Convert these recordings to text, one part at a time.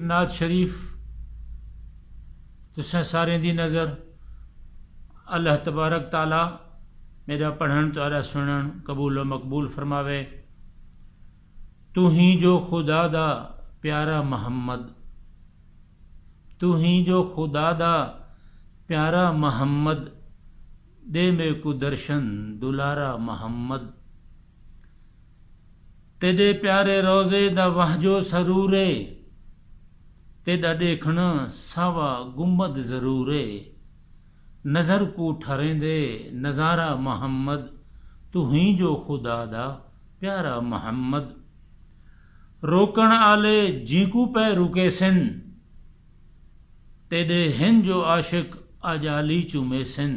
नाज शरीफ तुसें सारे दी नज़र अल्लाह तबारक ताला मेरा पढ़न तुरा सुन कबूल मकबूल फरमावे तू ही जो खुदा दा प्यारा मोहम्मद तू ही जो खुदा दा प्यारा मोहम्मद दे में कु दर्शन दुलारा मोहम्मद तेरे प्यारे रोज़े दा वहजो सरूरे तेॾा ॾेखण सावा गुमद ज़रूरे नज़र को ठहरेंदे नज़ारा मोहम्मद तूं ही जो ख़ुदा दा प्यारा मोहम्मद रोकण आले जीकू पै रुके सिन तेॾे हिन जो आशिक़ आजाली चुमे सिन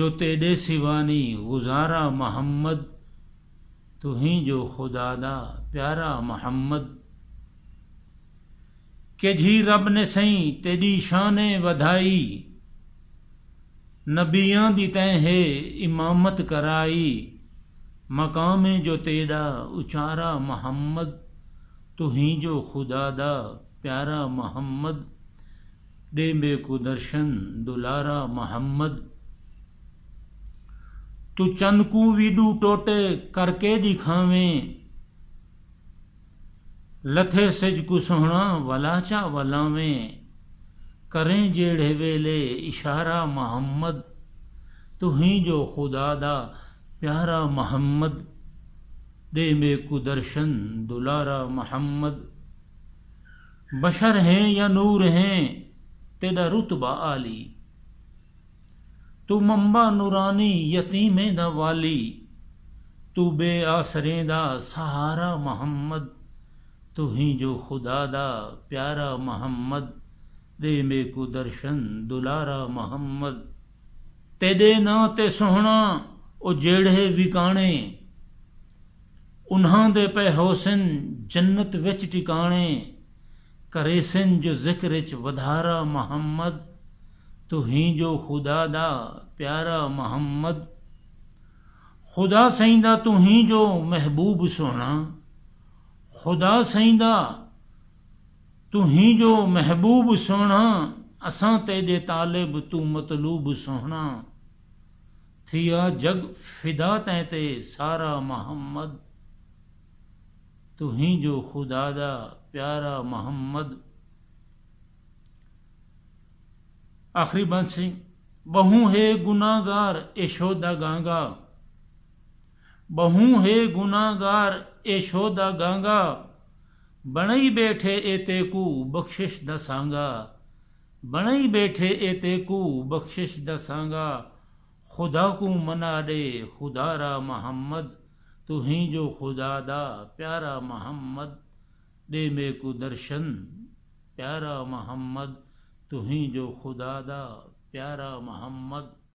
जो तेॾे सिवानी गुज़ारा मोहम्मद तूं ही जो ख़ुदा दा प्यारा मोहम्मद के जी रब ने सही तेरी शान वधाई नबिया दी तय है इमामत कराई मकाम जो तेरा उचारा मोहम्मद तू ही जो खुदा दा प्यारा मोहम्मद दे को दर्शन दुलारा मोहम्मद तू चंदकू वीडू टोटे करके दिखावें लथे सिज चा वला में करें जेड़े वेले इशारा मोहम्मद तू ही जो खुदा दा प्यारा मोहम्मद दे मे कुदर्शन दुलारा मोहम्मद बशर हैं या नूर हैं तेरा रुतबा आली तू मम्बा नूरानी यतीमें दा वाली तू बे आसरें दा सहारा मोहम्मद ਤੂੰ ਜੋ ਖੁਦਾ ਦਾ ਪਿਆਰਾ ਮੁਹੰਮਦ ਦੇ ਮੇ ਕੋ ਦਰਸ਼ਨ ਦੁਲਾਰਾ ਮੁਹੰਮਦ ਤੇਦੇ ਨਾਂ ਤੇ ਸੋਹਣਾ ਉਹ ਜਿਹੜੇ ਵਿਕਾਣੇ ਉਨ੍ਹਾਂ ਦੇ ਪੈ ਹੋਸਨ ਜੰਨਤ ਵਿੱਚ ਟਿਕਾਣੇ ਕਰੇ ਸਿੰ ਜੋ ਜ਼ਿਕਰ ਚ ਵਧਾਰਾ ਮੁਹੰਮਦ ਤੂੰ ਜੋ ਖੁਦਾ ਦਾ ਪਿਆਰਾ ਮੁਹੰਮਦ ਖੁਦਾ ਸਈਂ ਦਾ ਤੂੰ ਜੋ ਮਹਿਬੂਬ ਸੋਹਣਾ ख़ुदा तू दा जो महबूब सोना असा ते दे तालिब तू मतलूब सोना थी जग फिदा तें ते सारा मोहम्मद जो ख़ुदा दा प्यारा मोहम्मद आख़िरी बंसी बहू हे गुनागार ऐशोदा गांगा बहु है गुनागार यशोदा गांगा बनई बैठे एते को बख्शिश दसांगा बनई बैठे एते को बख्शिश दसांगा खुदा को मना दे खुदारा मोहम्मद तू ही जो खुदा दा प्यारा मोहम्मद दे मे को दर्शन प्यारा मोहम्मद तू ही जो खुदा दा प्यारा मोहम्मद